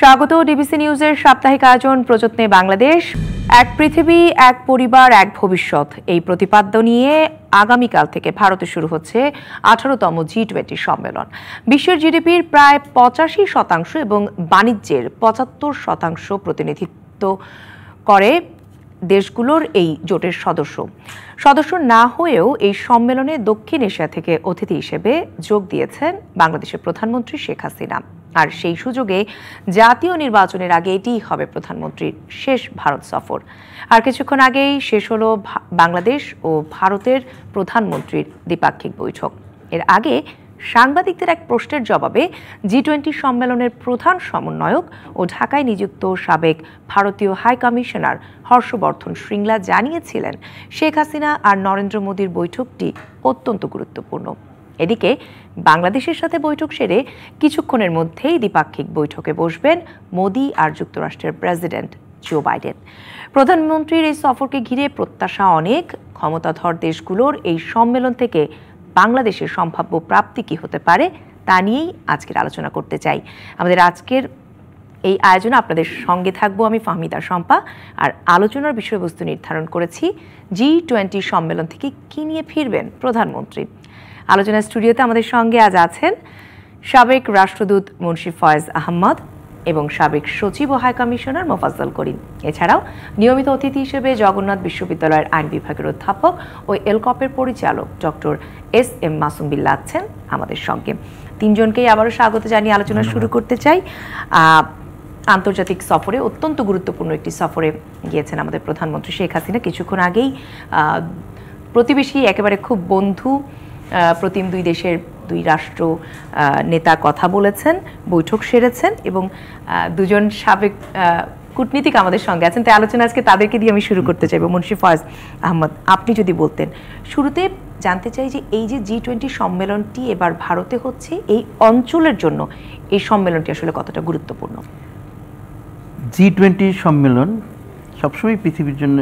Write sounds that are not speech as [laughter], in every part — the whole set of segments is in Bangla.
স্বাগত ডিবিসি নিউজের সাপ্তাহিক আয়োজন প্রযত্নে বাংলাদেশ এক পৃথিবী এক পরিবার এক ভবিষ্যৎ এই প্রতিপাদ্য নিয়ে আগামীকাল থেকে ভারতে শুরু হচ্ছে আঠারোতম জি টোয়েন্টি সম্মেলন বিশ্বের জিডিপির প্রায় পঁচাশি শতাংশ এবং বাণিজ্যের পঁচাত্তর শতাংশ প্রতিনিধিত্ব করে দেশগুলোর এই জোটের সদস্য সদস্য না হয়েও এই সম্মেলনে দক্ষিণ এশিয়া থেকে অতিথি হিসেবে যোগ দিয়েছেন বাংলাদেশের প্রধানমন্ত্রী শেখ হাসিনা আর সেই সুযোগে জাতীয় নির্বাচনের আগে এটিই হবে প্রধানমন্ত্রীর শেষ ভারত সফর আর কিছুক্ষণ আগেই শেষ হলো বাংলাদেশ ও ভারতের প্রধানমন্ত্রীর দ্বিপাক্ষিক বৈঠক এর আগে সাংবাদিকদের এক প্রশ্নের জবাবে জি টোয়েন্টি সম্মেলনের প্রধান সমন্বয়ক ও ঢাকায় নিযুক্ত সাবেক ভারতীয় হাই কমিশনার হর্ষবর্ধন শৃঙ্লা জানিয়েছিলেন শেখ হাসিনা আর নরেন্দ্র মোদীর বৈঠকটি অত্যন্ত গুরুত্বপূর্ণ এদিকে বাংলাদেশের সাথে বৈঠক সেরে কিছুক্ষণের মধ্যেই দ্বিপাক্ষিক বৈঠকে বসবেন মোদি আর যুক্তরাষ্ট্রের প্রেসিডেন্ট জো বাইডেন প্রধানমন্ত্রীর এই সফরকে ঘিরে প্রত্যাশা অনেক ক্ষমতাধর দেশগুলোর এই সম্মেলন থেকে বাংলাদেশের সম্ভাব্য প্রাপ্তি কী হতে পারে তা নিয়েই আজকের আলোচনা করতে চাই আমাদের আজকের এই আয়োজনে আপনাদের সঙ্গে থাকবো আমি ফাহমিদা শম্পা আর আলোচনার বিষয়বস্তু নির্ধারণ করেছি জি টোয়েন্টি সম্মেলন থেকে কী নিয়ে ফিরবেন প্রধানমন্ত্রী আলোচনা স্টুডিওতে আমাদের সঙ্গে আজ আছেন সাবেক রাষ্ট্রদূত মুন্সি ফয়েজ আহমদ এবং সাবেক সচিব ও হাই কমিশনার মোফাজ্জল করিম এছাড়াও নিয়মিত অতিথি হিসেবে জগন্নাথ বিশ্ববিদ্যালয়ের আইন বিভাগের অধ্যাপক ও এলকপের পরিচালক ডক্টর এস এম মাসুম বিল্লা আছেন আমাদের সঙ্গে তিনজনকেই আবারও স্বাগত জানিয়ে আলোচনা শুরু করতে চাই আন্তর্জাতিক সফরে অত্যন্ত গুরুত্বপূর্ণ একটি সফরে গিয়েছেন আমাদের প্রধানমন্ত্রী শেখ হাসিনা কিছুক্ষণ আগেই প্রতিবেশী একেবারে খুব বন্ধু প্রতিম দুই দেশের দুই রাষ্ট্র নেতা কথা বলেছেন বৈঠক সেরেছেন এবং দুজন সাবেক কূটনীতিক আমাদের সঙ্গে আছেন তাই আলোচনা আজকে তাদেরকে দিয়ে আমি শুরু করতে চাইব মুন্সি ফয়াজ আহমদ আপনি যদি বলতেন শুরুতে জানতে চাই যে এই যে জি টোয়েন্টি সম্মেলনটি এবার ভারতে হচ্ছে এই অঞ্চলের জন্য এই সম্মেলনটি আসলে কতটা গুরুত্বপূর্ণ জি টোয়েন্টি সম্মেলন সবসময় পৃথিবীর জন্য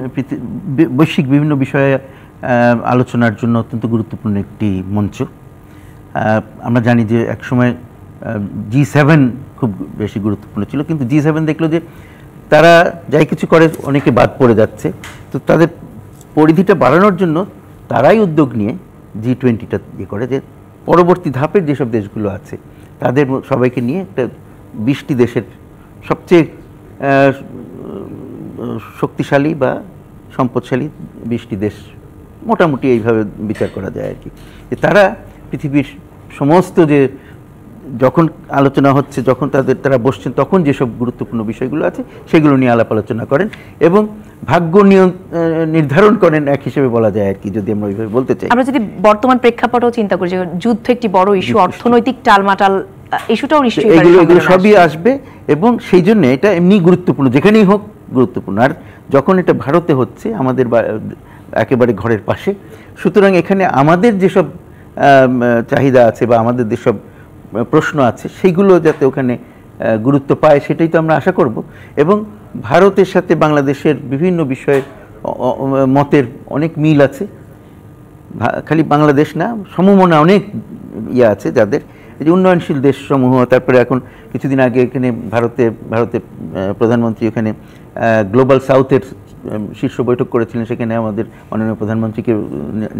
বৈশ্বিক বিভিন্ন বিষয়ে আলোচনার জন্য অত্যন্ত গুরুত্বপূর্ণ একটি মঞ্চ আমরা জানি যে একসময় জি সেভেন খুব বেশি গুরুত্বপূর্ণ ছিল কিন্তু জি সেভেন দেখলো যে তারা যাই কিছু করে অনেকে বাদ পড়ে যাচ্ছে তো তাদের পরিধিটা বাড়ানোর জন্য তারাই উদ্যোগ নিয়ে জি টোয়েন্টিটা ইয়ে করে যে পরবর্তী ধাপের যেসব দেশগুলো আছে তাদের সবাইকে নিয়ে একটা বিশটি দেশের সবচেয়ে শক্তিশালী বা সম্পদশালী বিশটি দেশ মোটামুটি এইভাবে বিচার করা যায় আর কি যে তারা পৃথিবীর সমস্ত যে যখন আলোচনা হচ্ছে যখন তাদের তারা বসছেন তখন যেসব গুরুত্বপূর্ণ বিষয়গুলো আছে সেগুলো নিয়ে আলাপ আলোচনা করেন এবং ভাগ্য নির্ধারণ করেন এক হিসেবে বলা যায় আর কি যদি আমরা ওইভাবে বলতে চাই আমরা যদি বর্তমান প্রেক্ষাপটও চিন্তা করি যুদ্ধ একটি বড় ইস্যু অর্থনৈতিক টালমাটাল ইস্যুটাও নিশ্চয়ই এগুলো এগুলো সবই আসবে এবং সেই জন্য এটা এমনি গুরুত্বপূর্ণ যেখানেই হোক গুরুত্বপূর্ণ আর যখন এটা ভারতে হচ্ছে আমাদের একেবারে ঘরের পাশে সুতরাং এখানে আমাদের যেসব চাহিদা আছে বা আমাদের যেসব প্রশ্ন আছে সেইগুলো যাতে ওখানে গুরুত্ব পায় সেটাই তো আমরা আশা করব এবং ভারতের সাথে বাংলাদেশের বিভিন্ন বিষয়ের মতের অনেক মিল আছে খালি বাংলাদেশ না সমমনা অনেক ইয়ে আছে যাদের এই যে উন্নয়নশীল দেশসমূহ তারপরে এখন কিছুদিন আগে এখানে ভারতে ভারতের প্রধানমন্ত্রী ওখানে গ্লোবাল সাউথের শীর্ষ বৈঠক করেছিলেন সেখানে আমাদের মাননীয় প্রধানমন্ত্রীকে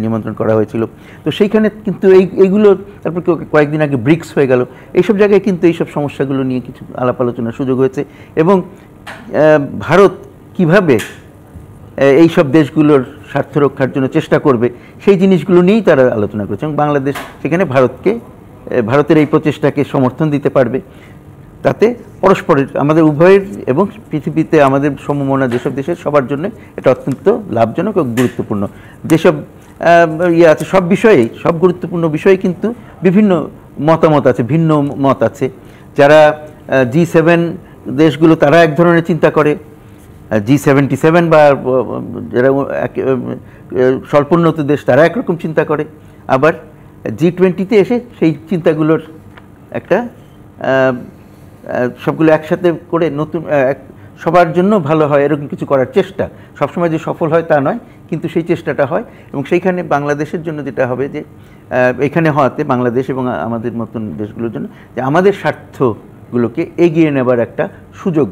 নিমন্ত্রণ করা হয়েছিল তো সেইখানে কিন্তু এই এইগুলো তারপর কয়েকদিন আগে ব্রিক্স হয়ে গেল এইসব জায়গায় কিন্তু এইসব সমস্যাগুলো নিয়ে কিছু আলাপ আলোচনার সুযোগ হয়েছে এবং ভারত কিভাবে এই সব দেশগুলোর স্বার্থ রক্ষার জন্য চেষ্টা করবে সেই জিনিসগুলো নিয়েই তারা আলোচনা করেছে এবং বাংলাদেশ সেখানে ভারতকে ভারতের এই প্রচেষ্টাকে সমর্থন দিতে পারবে তাতে পরস্পরের আমাদের উভয়ের এবং পৃথিবীতে আমাদের সমমনা যেসব দেশের সবার জন্য এটা অত্যন্ত লাভজনক এবং গুরুত্বপূর্ণ যেসব ইয়ে আছে সব বিষয়েই সব গুরুত্বপূর্ণ বিষয়ে কিন্তু বিভিন্ন মতামত আছে ভিন্ন মত আছে যারা জি সেভেন দেশগুলো তারা এক ধরনের চিন্তা করে জি সেভেন্টি সেভেন বা যারা স্বল্পোন্নত দেশ তারা একরকম চিন্তা করে আবার জি টোয়েন্টিতে এসে সেই চিন্তাগুলোর একটা সবগুলো একসাথে করে নতুন সবার জন্য ভালো হয় এরকম কিছু করার চেষ্টা সবসময় যে সফল হয় তা নয় কিন্তু সেই চেষ্টাটা হয় এবং সেইখানে বাংলাদেশের জন্য যেটা হবে যে এখানে হওয়াতে বাংলাদেশ এবং আমাদের মতন দেশগুলোর জন্য যে আমাদের স্বার্থগুলোকে এগিয়ে নেবার একটা সুযোগ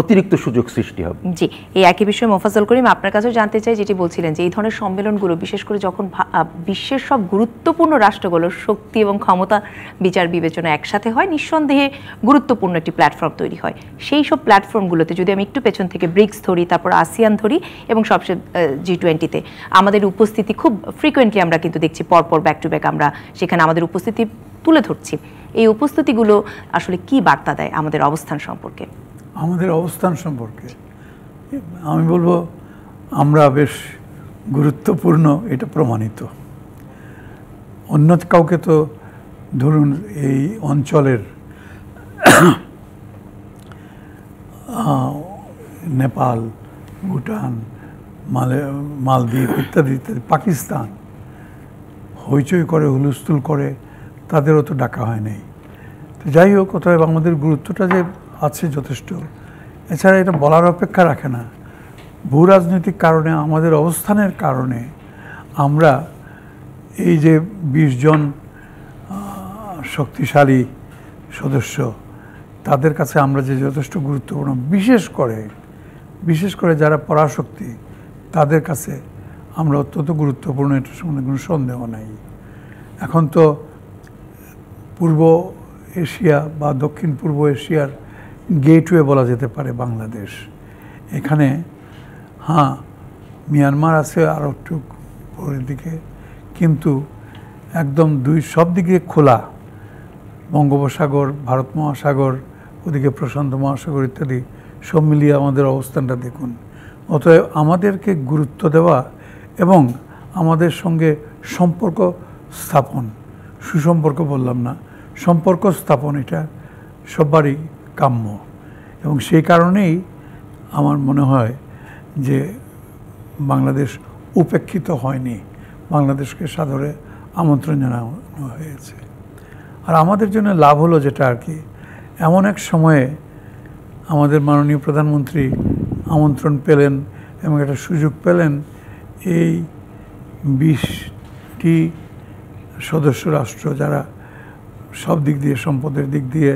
অতিরিক্ত সুযোগ সৃষ্টি হবে জি এই একই বিষয়ে মোফাজল করিম আপনার কাছেও জানতে চাই যেটি বলছিলেন যে এই ধরনের সম্মেলনগুলো বিশেষ করে যখন বিশ্বের সব গুরুত্বপূর্ণ রাষ্ট্রগুলো শক্তি এবং ক্ষমতা বিচার বিবেচনা একসাথে হয় নিঃসন্দেহে গুরুত্বপূর্ণ একটি প্ল্যাটফর্ম তৈরি হয় সেই সব প্ল্যাটফর্মগুলোতে যদি আমি একটু পেছন থেকে ব্রিক্স ধরি তারপর আসিয়ান ধরি এবং সবচেয়ে জি টোয়েন্টিতে আমাদের উপস্থিতি খুব ফ্রিকোয়েন্টলি আমরা কিন্তু দেখছি পরপর ব্যাক টু ব্যাক আমরা সেখানে আমাদের উপস্থিতি তুলে ধরছি এই উপস্থিতিগুলো আসলে কি বার্তা দেয় আমাদের অবস্থান সম্পর্কে আমাদের অবস্থান সম্পর্কে আমি বলবো আমরা বেশ গুরুত্বপূর্ণ এটা প্রমাণিত অন্য কাউকে তো ধরুন এই অঞ্চলের নেপাল ভুটান মালে মালদ্বীপ ইত্যাদি ইত্যাদি পাকিস্তান হইচই করে হুলস্থুল করে তাদেরও তো ডাকা হয় নাই তো যাই হোক কোথায় আমাদের গুরুত্বটা যে আছে যথেষ্ট এছাড়া এটা বলার অপেক্ষা রাখে না ভূ রাজনৈতিক কারণে আমাদের অবস্থানের কারণে আমরা এই যে ২০ জন শক্তিশালী সদস্য তাদের কাছে আমরা যে যথেষ্ট গুরুত্বপূর্ণ বিশেষ করে বিশেষ করে যারা পরাশক্তি তাদের কাছে আমরা অত্যন্ত গুরুত্বপূর্ণ এটা সম্বন্ধে কোনো সন্দেহ নাই এখন তো পূর্ব এশিয়া বা দক্ষিণ পূর্ব এশিয়ার গেটওয়ে বলা যেতে পারে বাংলাদেশ এখানে হ্যাঁ মিয়ানমার আছে আরও একটু পরের দিকে কিন্তু একদম দুই সব দিকে খোলা বঙ্গোপসাগর ভারত মহাসাগর ওদিকে প্রশান্ত মহাসাগর ইত্যাদি সব মিলিয়ে আমাদের অবস্থানটা দেখুন অতএব আমাদেরকে গুরুত্ব দেওয়া এবং আমাদের সঙ্গে সম্পর্ক স্থাপন সুসম্পর্ক বললাম না সম্পর্ক স্থাপন এটা সবারই কাম্য এবং সেই কারণেই আমার মনে হয় যে বাংলাদেশ উপেক্ষিত হয়নি বাংলাদেশকে সাদরে আমন্ত্রণ জানানো হয়েছে আর আমাদের জন্য লাভ হলো যেটা আর কি এমন এক সময়ে আমাদের মাননীয় প্রধানমন্ত্রী আমন্ত্রণ পেলেন এবং একটা সুযোগ পেলেন এই বিশটি সদস্য রাষ্ট্র যারা সব দিক দিয়ে সম্পদের দিক দিয়ে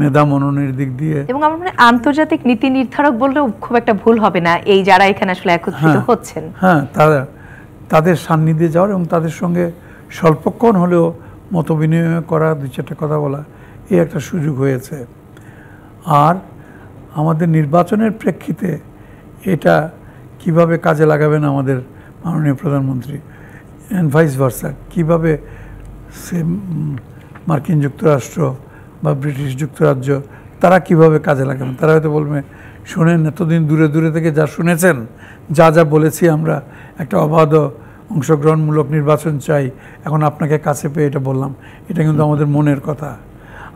মেধা মননের দিক দিয়ে এবং আমার মনে আন্তর্জাতিক নীতি নির্ধারক বললেও খুব একটা ভুল হবে না এই যারা এখানে আসলে একত্রিত হ্যাঁ, হচ্ছেন হ্যাঁ তারা তাদের সান্নিধ্যে যাওয়ার এবং তাদের সঙ্গে স্বল্পক্ষণ হলেও মত বিনিময় করা দুই চারটে কথা বলা এই একটা সুযোগ হয়েছে আর আমাদের নির্বাচনের প্রেক্ষিতে এটা কিভাবে কাজে লাগাবেন আমাদের মাননীয় প্রধানমন্ত্রী অ্যান্ড ভাইস ভার্সা কীভাবে সে মার্কিন যুক্তরাষ্ট্র বা ব্রিটিশ যুক্তরাজ্য তারা কিভাবে কাজে লাগাবেন তারা হয়তো বলবে শোনেন এতদিন দূরে দূরে থেকে যা শুনেছেন যা যা বলেছি আমরা একটা অবাধ অংশগ্রহণমূলক নির্বাচন চাই এখন আপনাকে কাছে পেয়ে এটা বললাম এটা কিন্তু আমাদের মনের কথা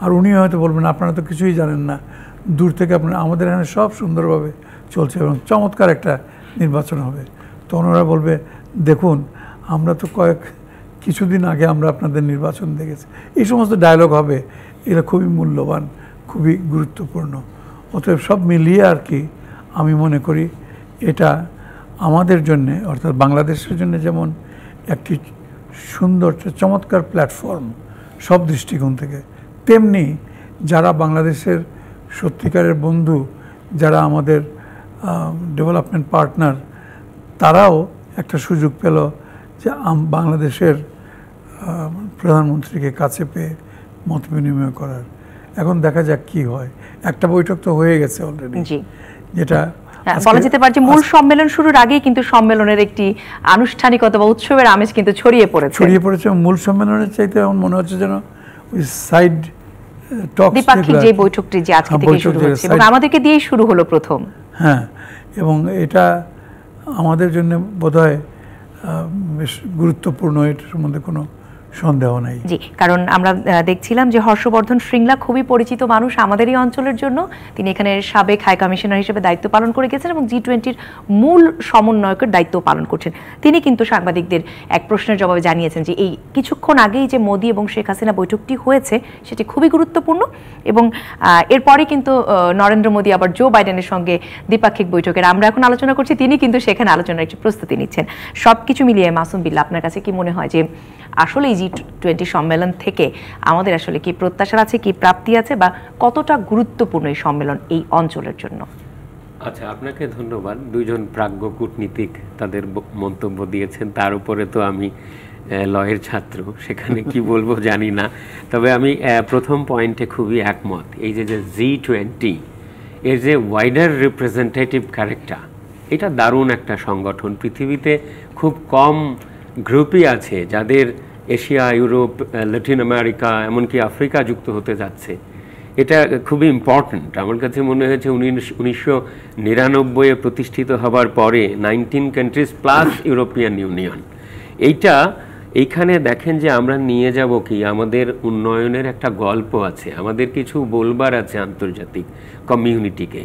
আর উনি হয়তো বলবেন আপনারা তো কিছুই জানেন না দূর থেকে আপনারা আমাদের এখানে সব সুন্দরভাবে চলছে এবং চমৎকার একটা নির্বাচন হবে তো ওনারা বলবে দেখুন আমরা তো কয়েক কিছুদিন আগে আমরা আপনাদের নির্বাচন দেখেছি এই সমস্ত ডায়লগ হবে এরা খুবই মূল্যবান খুবই গুরুত্বপূর্ণ অতএব সব মিলিয়ে আর কি আমি মনে করি এটা আমাদের জন্যে অর্থাৎ বাংলাদেশের জন্য যেমন একটি সুন্দর চমৎকার প্ল্যাটফর্ম সব দৃষ্টিকোণ থেকে তেমনি যারা বাংলাদেশের সত্যিকারের বন্ধু যারা আমাদের ডেভেলপমেন্ট পার্টনার তারাও একটা সুযোগ পেল যে বাংলাদেশের প্রধানমন্ত্রীকে কাছে পেয়ে মত বিনিময় করার এখন দেখা যাক কি হয় একটা বৈঠক তো হয়ে গেছে অলরেডি যেটা হ্যাঁ, বলা যেতে পারে যে মূল সম্মেলন শুরুর আগেই কিন্তু সম্মেলনের একটি আনুষ্ঠানিকতা বা উৎসবের আমেজ কিন্তু ছড়িয়ে পড়েছে ছড়িয়ে পড়েছে মূল সম্মেলনের চাইতে এখন মনে হচ্ছে যেন ওই সাইড দ্বিপাক্ষিক যে বৈঠকটি যে আজকে হ্যাঁ, থেকে শুরু হচ্ছে এবং আমাদেরকে দিয়েই শুরু হলো প্রথম হ্যাঁ এবং এটা আমাদের জন্য বোধহয় বেশ গুরুত্বপূর্ণ এটার সম্বন্ধে কোনো সন্দেহ নেই জি কারণ আমরা দেখছিলাম যে হর্ষবর্ধন শৃঙ্গলা খুবই পরিচিত মানুষ আমাদের এই অঞ্চলের জন্য তিনি এখানে সাবেক হাই কমিশনার হিসেবে দায়িত্ব পালন করে গেছেন এবং জি টোয়েন্টির মূল সমন্বয়কের দায়িত্ব পালন করছেন তিনি কিন্তু সাংবাদিকদের এক প্রশ্নের জবাবে জানিয়েছেন যে এই কিছুক্ষণ আগেই যে মোদী এবং শেখ হাসিনা বৈঠকটি হয়েছে সেটি খুবই গুরুত্বপূর্ণ এবং এরপরে কিন্তু নরেন্দ্র মোদী আবার জো বাইডেনের সঙ্গে দ্বিপাক্ষিক বৈঠকের আমরা এখন আলোচনা করছি তিনি কিন্তু সেখানে আলোচনার একটি প্রস্তুতি নিচ্ছেন সব কিছু মিলিয়ে মাসুম বিল্লা আপনার কাছে কি মনে হয় যে আসলে এই জি টোয়েন্টি সম্মেলন থেকে আমাদের আসলে কি প্রত্যাশা আছে কি প্রাপ্তি আছে বা কতটা গুরুত্বপূর্ণ এই সম্মেলন এই অঞ্চলের জন্য আচ্ছা আপনাকে ধন্যবাদ দুজন প্রাজ্ঞ কূটনীতিক তাদের মন্তব্য দিয়েছেন তার উপরে তো আমি লয়ের ছাত্র সেখানে কি [laughs] বলবো জানি না তবে আমি প্রথম পয়েন্টে খুবই একমত এই যে যে জি টোয়েন্টি এর যে ওয়াইডার রিপ্রেজেন্টেটিভ ক্যারেক্টার এটা দারুণ একটা সংগঠন পৃথিবীতে খুব কম গ্রুপই আছে যাদের এশিয়া ইউরোপ ল্যাটিন আমেরিকা এমনকি আফ্রিকা যুক্ত হতে যাচ্ছে এটা খুবই ইম্পর্ট্যান্ট আমার কাছে মনে হয়েছে উনিশশো নিরানব্বইয়ে প্রতিষ্ঠিত হবার পরে nineteen countries plus European Union এইটা এইখানে দেখেন যে আমরা নিয়ে যাব কি আমাদের উন্নয়নের একটা গল্প আছে আমাদের কিছু বলবার আছে আন্তর্জাতিক কমিউনিটিকে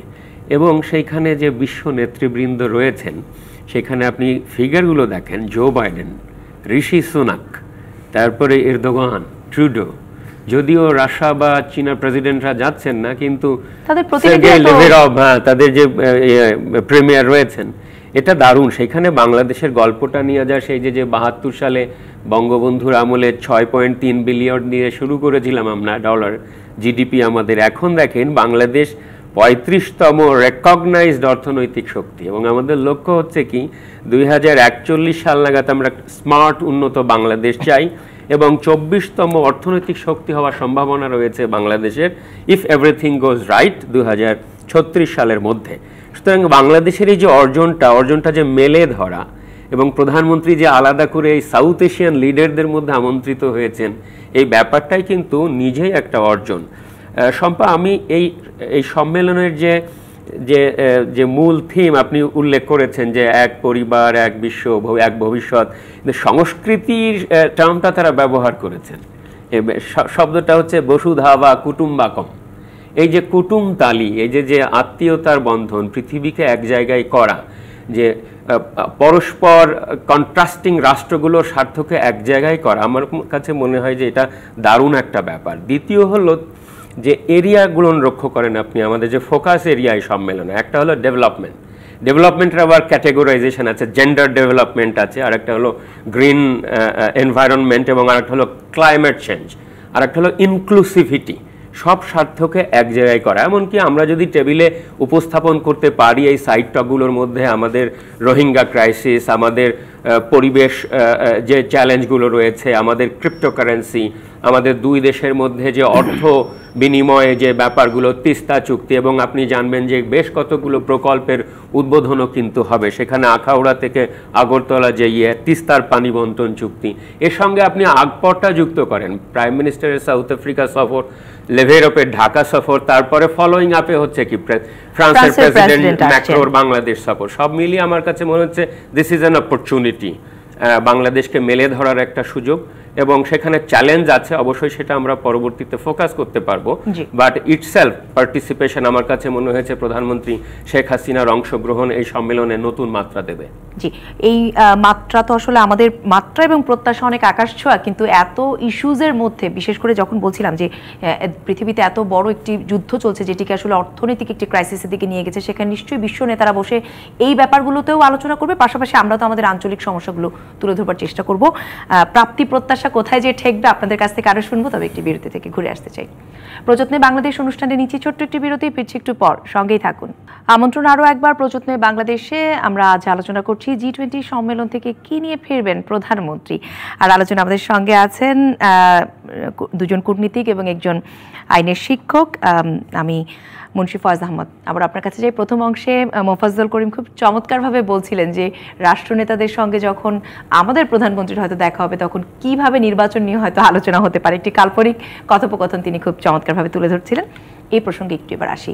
এবং সেইখানে যে বিশ্ব নেতৃবৃন্দ রয়েছেন সেখানে আপনি ফিগারগুলো দেখেন জো বাইডেন ঋষি সুনাক তারপরে এরদোগান ট্রুডো যদিও রাশিয়া বা চীনা প্রেসিডেন্টরা যাচ্ছেন না কিন্তু তাদের হ্যাঁ, যে প্রিমিয়ার রয়েছেন এটা দারুণ সেখানে বাংলাদেশের গল্পটা নিয়ে যায় সেই যে যে বাহাত্তর সালে বঙ্গবন্ধুর আমলে ছয় পয়েন্ট তিন বিলিয়ন নিয়ে শুরু করেছিলাম আমরা ডলার জিডিপি আমাদের এখন দেখেন বাংলাদেশ পঁয়ত্রিশতম রেকগনাইজড অর্থনৈতিক শক্তি এবং আমাদের লক্ষ্য হচ্ছে কি দুই সাল নাগাদ আমরা স্মার্ট উন্নত বাংলাদেশ চাই এবং চব্বিশতম অর্থনৈতিক শক্তি হওয়ার সম্ভাবনা রয়েছে বাংলাদেশের ইফ এভরিথিং গোজ রাইট দু সালের মধ্যে সুতরাং বাংলাদেশের এই যে অর্জনটা অর্জনটা যে মেলে ধরা এবং প্রধানমন্ত্রী যে আলাদা করে এই সাউথ এশিয়ান লিডারদের মধ্যে আমন্ত্রিত হয়েছেন এই ব্যাপারটাই কিন্তু নিজেই একটা অর্জন শম্পা আমি এই এই সম্মেলনের যে যে যে মূল থিম আপনি উল্লেখ করেছেন যে এক পরিবার এক বিশ্ব এক ভবিষ্যৎ সংস্কৃতির টার্মটা তারা ব্যবহার করেছেন শব্দটা হচ্ছে বসুধা বা কুটুম্বাকম এই যে কুটুম তালি এই যে যে আত্মীয়তার বন্ধন পৃথিবীকে এক জায়গায় করা যে পরস্পর কন্ট্রাস্টিং রাষ্ট্রগুলোর স্বার্থকে এক জায়গায় করা আমার কাছে মনে হয় যে এটা দারুণ একটা ব্যাপার দ্বিতীয় হলো যে এরিয়াগুলো লক্ষ্য করেন আপনি আমাদের যে ফোকাস এরিয়ায় সম্মেলনে একটা হলো ডেভেলপমেন্ট ডেভেলপমেন্টের আবার ক্যাটেগরাইজেশন আছে জেন্ডার ডেভেলপমেন্ট আছে আর একটা হলো গ্রিন এনভায়রনমেন্ট এবং আরেকটা হলো ক্লাইমেট চেঞ্জ আর একটা হলো ইনক্লুসিভিটি সব স্বার্থকে এক জায়গায় করা এমনকি আমরা যদি টেবিলে উপস্থাপন করতে পারি এই সাইট টকগুলোর মধ্যে আমাদের রোহিঙ্গা ক্রাইসিস আমাদের পরিবেশ যে চ্যালেঞ্জগুলো রয়েছে আমাদের ক্রিপ্টোকারেন্সি আমাদের দুই দেশের মধ্যে যে অর্থ বিনিময়ে যে ব্যাপারগুলো তিস্তা চুক্তি এবং আপনি জানবেন যে বেশ কতগুলো প্রকল্পের উদ্বোধনও কিন্তু হবে সেখানে আখাউড়া থেকে আগরতলা যে ইয়ে তিস্তার পানি বন্টন চুক্তি এর সঙ্গে আপনি আগপরটা যুক্ত করেন প্রাইম মিনিস্টারের সাউথ আফ্রিকা সফর লেভেরপের ঢাকা সফর তারপরে ফলোয়িং আপে হচ্ছে কি ফ্রান্সের প্রেসিডেন্ট ম্যাক্রোর বাংলাদেশ সফর সব মিলিয়ে আমার কাছে মনে হচ্ছে this is an opportunity opportunity বাংলাদেশকে মেলে ধরার একটা সুযোগ এবং সেখানে চ্যালেঞ্জ আছে অবশ্যই সেটা আমরা পরবর্তীতে ফোকাস করতে পারবো বাট ইটসেলফ পার্টিসিপেশন আমার কাছে মনে হয়েছে প্রধানমন্ত্রী শেখ হাসিনার অংশগ্রহণ এই সম্মেলনে নতুন মাত্রা দেবে জি এই মাত্রা তো আসলে আমাদের মাত্রা এবং প্রত্যাশা অনেক আকাশ ছোঁয়া কিন্তু এত ইস্যুজের মধ্যে বিশেষ করে যখন বলছিলাম যে পৃথিবীতে এত বড় একটি যুদ্ধ চলছে যেটিকে আসলে অর্থনৈতিক একটি ক্রাইসিসের দিকে নিয়ে গেছে সেখানে নিশ্চয়ই বিশ্ব নেতারা বসে এই ব্যাপারগুলোতেও আলোচনা করবে পাশাপাশি আমরা তো আমাদের আঞ্চলিক সমস্যাগুলো তুলে ধরবার চেষ্টা করব প্রাপ্তি প্রত্যাশা ব্যবসা আচ্ছা, কোথায় যে ঠেকবে আপনাদের কাছ থেকে আরো শুনবো তবে একটি বিরতি থেকে ঘুরে আসতে চাই প্রযত্নে বাংলাদেশ অনুষ্ঠানে নিচে ছোট্ট একটি বিরতি ফিরছি একটু পর সঙ্গেই থাকুন আমন্ত্রণ আরও একবার প্রযত্নে বাংলাদেশে আমরা আজ আলোচনা করছি জি টোয়েন্টি সম্মেলন থেকে কি নিয়ে ফিরবেন প্রধানমন্ত্রী আর আলোচনা আমাদের সঙ্গে আছেন দুজন কূটনীতিক এবং একজন আইনের শিক্ষক আমি মুন্সি ফয়াজ আহমদ আবার আপনার কাছে যাই প্রথম অংশে মোফাজ্জল করিম খুব চমৎকারভাবে বলছিলেন যে রাষ্ট্রনেতাদের সঙ্গে যখন আমাদের প্রধানমন্ত্রীর হয়তো দেখা হবে তখন কিভাবে নির্বাচন নিয়ে হয়তো আলোচনা হতে পারে একটি কাল্পনিক কথোপকথন তিনি খুব চমৎকারভাবে তুলে ধরছিলেন এই প্রসঙ্গে একটু এবার আসি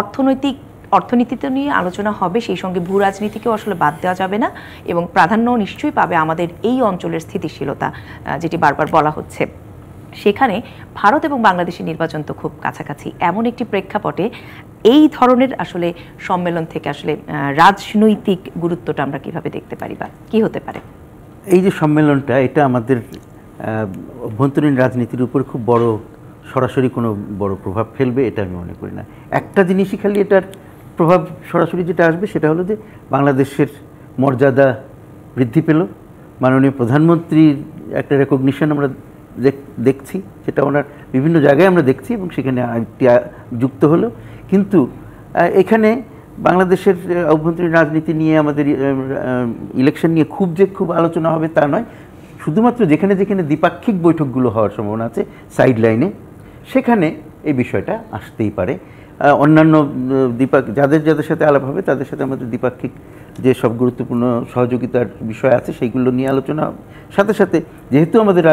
অর্থনৈতিক অর্থনীতিতে নিয়ে আলোচনা হবে সেই সঙ্গে ভূ রাজনীতিকেও আসলে বাদ দেওয়া যাবে না এবং প্রাধান্য নিশ্চয়ই পাবে আমাদের এই অঞ্চলের স্থিতিশীলতা যেটি বারবার বলা হচ্ছে সেখানে ভারত এবং বাংলাদেশের নির্বাচন তো খুব কাছাকাছি এমন একটি প্রেক্ষাপটে এই ধরনের আসলে সম্মেলন থেকে আসলে রাজনৈতিক গুরুত্বটা আমরা কিভাবে দেখতে পারি বা কী হতে পারে এই যে সম্মেলনটা এটা আমাদের অভ্যন্তরীণ রাজনীতির উপর খুব বড় সরাসরি কোনো বড় প্রভাব ফেলবে এটা আমি মনে করি না একটা জিনিসই খালি এটার প্রভাব সরাসরি যেটা আসবে সেটা হলো যে বাংলাদেশের মর্যাদা বৃদ্ধি পেল মাননীয় প্রধানমন্ত্রীর একটা রেকগনিশন আমরা দেখছি সেটা ওনার বিভিন্ন জায়গায় আমরা দেখছি এবং সেখানে একটি যুক্ত হলো কিন্তু এখানে বাংলাদেশের অভ্যন্তরীণ রাজনীতি নিয়ে আমাদের ইলেকশন নিয়ে খুব যে খুব আলোচনা হবে তা নয় শুধুমাত্র যেখানে যেখানে দ্বিপাক্ষিক বৈঠকগুলো হওয়ার সম্ভাবনা আছে সাইড লাইনে সেখানে এই বিষয়টা আসতেই পারে অন্যান্য দ্বিপাক যাদের যাদের সাথে আলাপ হবে তাদের সাথে আমাদের দ্বিপাক্ষিক যে সব গুরুত্বপূর্ণ সহযোগিতার বিষয় আছে সেইগুলো নিয়ে আলোচনা সাথে সাথে যেহেতু আমাদের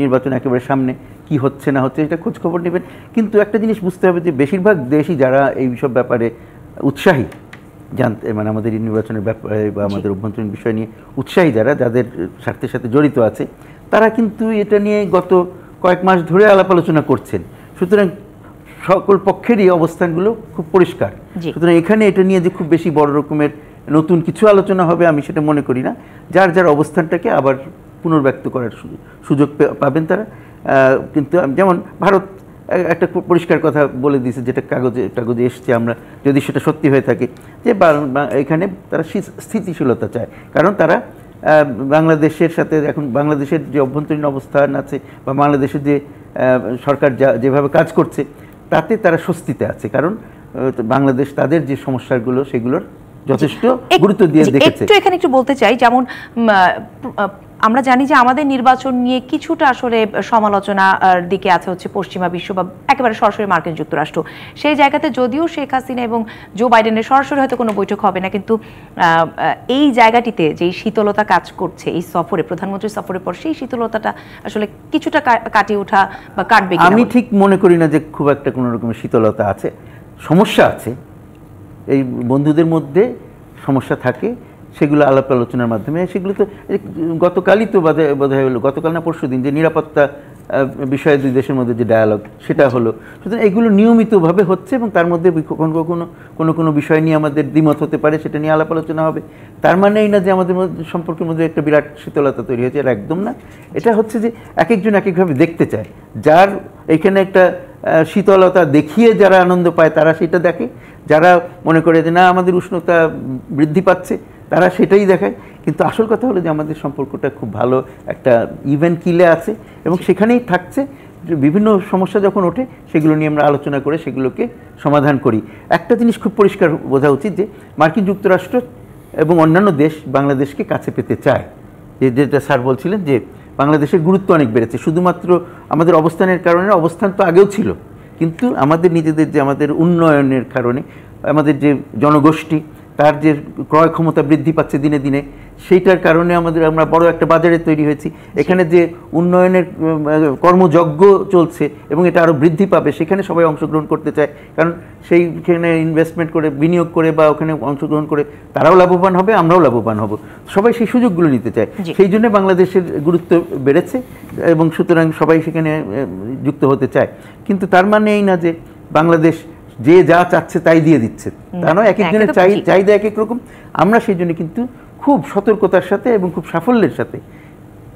নির্বাচন একেবারে সামনে কি হচ্ছে না হচ্ছে এটা খোঁজখবর নেবেন কিন্তু একটা জিনিস বুঝতে হবে যে বেশিরভাগ দেশই যারা এই সব ব্যাপারে উৎসাহী জানতে মানে আমাদের এই নির্বাচনের ব্যাপারে বা আমাদের অভ্যন্তরীণ বিষয় নিয়ে উৎসাহী যারা যাদের স্বার্থের সাথে জড়িত আছে তারা কিন্তু এটা নিয়ে গত কয়েক মাস ধরে আলাপ আলোচনা করছেন সুতরাং সকল পক্ষেরই অবস্থানগুলো খুব পরিষ্কার সুতরাং এখানে এটা নিয়ে যে খুব বেশি বড় রকমের নতুন কিছু আলোচনা হবে আমি সেটা মনে করি না যার যার অবস্থানটাকে আবার পুনর্ব্যক্ত করার সুযোগ পাবেন তারা কিন্তু যেমন ভারত একটা পরিষ্কার কথা বলে দিয়েছে যেটা কাগজে কাগজে এসছে আমরা যদি সেটা সত্যি হয়ে থাকে যে এখানে তারা স্থিতিশীলতা চায় কারণ তারা বাংলাদেশের সাথে এখন বাংলাদেশের যে অভ্যন্তরীণ অবস্থান আছে বা বাংলাদেশের যে সরকার যা যেভাবে কাজ করছে তাতে তারা স্বস্তিতে আছে কারণ বাংলাদেশ তাদের যে সমস্যাগুলো সেগুলোর আচ্ছা, যথেষ্ট গুরুত্ব দিয়ে দেখেছে একটু এখানে একটু বলতে চাই যেমন আমরা জানি যে আমাদের নির্বাচন নিয়ে কিছুটা আসলে সমালোচনার দিকে আছে হচ্ছে পশ্চিমা বিশ্ব বা একেবারে সরাসরি মার্কিন যুক্তরাষ্ট্র সেই জায়গাতে যদিও শেখ হাসিনা এবং জো বাইডেনের সরাসরি হয়তো কোনো বৈঠক হবে না কিন্তু এই জায়গাটিতে যেই শীতলতা কাজ করছে এই সফরে প্রধানমন্ত্রী সফরের পর সেই শীতলতাটা আসলে কিছুটা কাটিয়ে ওঠা বা কাটবে আমি ঠিক মনে করি না যে খুব একটা কোনো রকম শীতলতা আছে সমস্যা আছে এই বন্ধুদের মধ্যে সমস্যা থাকে সেগুলো আলাপ আলোচনার মাধ্যমে সেগুলো তো গতকালই তো বোধহয় হলো গতকাল না পরশু দিন যে নিরাপত্তা বিষয়ে দুই দেশের মধ্যে যে ডায়ালগ সেটা হলো সুতরাং এগুলো নিয়মিতভাবে হচ্ছে এবং তার মধ্যে কখনো কখনো কোনো কোনো বিষয় নিয়ে আমাদের দ্বিমত হতে পারে সেটা নিয়ে আলাপ আলোচনা হবে তার মানে এই না যে আমাদের মধ্যে সম্পর্কের মধ্যে একটা বিরাট শীতলতা তৈরি হয়েছে আর একদম না এটা হচ্ছে যে এক একজন এক একভাবে দেখতে চায় যার এখানে একটা শীতলতা দেখিয়ে যারা আনন্দ পায় তারা সেটা দেখে যারা মনে করে যে না আমাদের উষ্ণতা বৃদ্ধি পাচ্ছে তারা সেটাই দেখায় কিন্তু আসল কথা হলো যে আমাদের সম্পর্কটা খুব ভালো একটা ইভেন্ট কিলে আছে এবং সেখানেই থাকছে বিভিন্ন সমস্যা যখন ওঠে সেগুলো নিয়ে আমরা আলোচনা করে সেগুলোকে সমাধান করি একটা জিনিস খুব পরিষ্কার বোঝা উচিত যে মার্কিন যুক্তরাষ্ট্র এবং অন্যান্য দেশ বাংলাদেশকে কাছে পেতে চায় যে যেটা স্যার বলছিলেন যে বাংলাদেশের গুরুত্ব অনেক বেড়েছে শুধুমাত্র আমাদের অবস্থানের কারণে অবস্থান তো আগেও ছিল কিন্তু আমাদের নিজেদের যে আমাদের উন্নয়নের কারণে আমাদের যে জনগোষ্ঠী তার যে ক্রয় ক্ষমতা বৃদ্ধি পাচ্ছে দিনে দিনে সেইটার কারণে আমাদের আমরা বড় একটা বাজারে তৈরি হয়েছি এখানে যে উন্নয়নের কর্মযজ্ঞ চলছে এবং এটা আরও বৃদ্ধি পাবে সেখানে সবাই অংশগ্রহণ করতে চায় কারণ সেইখানে ইনভেস্টমেন্ট করে বিনিয়োগ করে বা ওখানে অংশগ্রহণ করে তারাও লাভবান হবে আমরাও লাভবান হব সবাই সেই সুযোগগুলো নিতে চায় সেই জন্য বাংলাদেশের গুরুত্ব বেড়েছে এবং সুতরাং সবাই সেখানে যুক্ত হতে চায় কিন্তু তার মানে এই না যে বাংলাদেশ যে যা চাচ্ছে তাই দিয়ে দিচ্ছে তা নয় এক একজনের চাই চাহিদা এক এক রকম আমরা সেই জন্য কিন্তু খুব সতর্কতার সাথে এবং খুব সাফল্যের সাথে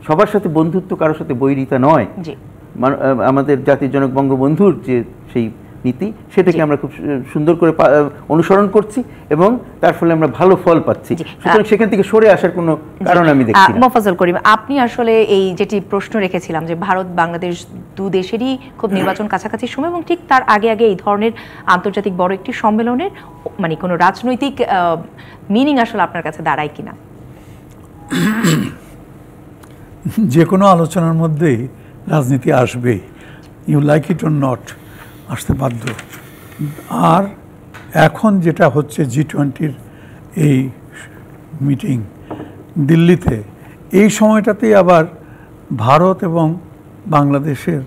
সবার সাথে বন্ধুত্ব কারোর সাথে বৈরিতা নয় আমাদের জাতির জনক বঙ্গবন্ধুর যে সেই নীতি সেটাকে আমরা খুব সুন্দর করে অনুসরণ করছি এবং তার ফলে আমরা ভালো ফল পাচ্ছি সুতরাং সেখান থেকে সরে আসার কোনো কারণ আমি দেখছি মোফাজল করিম আপনি আসলে এই যেটি প্রশ্ন রেখেছিলাম যে ভারত বাংলাদেশ দু দেশেরই খুব নির্বাচন কাছাকাছি সময় এবং ঠিক তার আগে আগে এই ধরনের আন্তর্জাতিক বড় একটি সম্মেলনের মানে কোনো রাজনৈতিক মিনিং আসলে আপনার কাছে দাঁড়ায় কিনা যে কোনো আলোচনার মধ্যেই রাজনীতি আসবে you like it or not আসতে বাধ্য আর এখন যেটা হচ্ছে জি টোয়েন্টির এই মিটিং দিল্লিতে এই সময়টাতেই আবার ভারত এবং বাংলাদেশের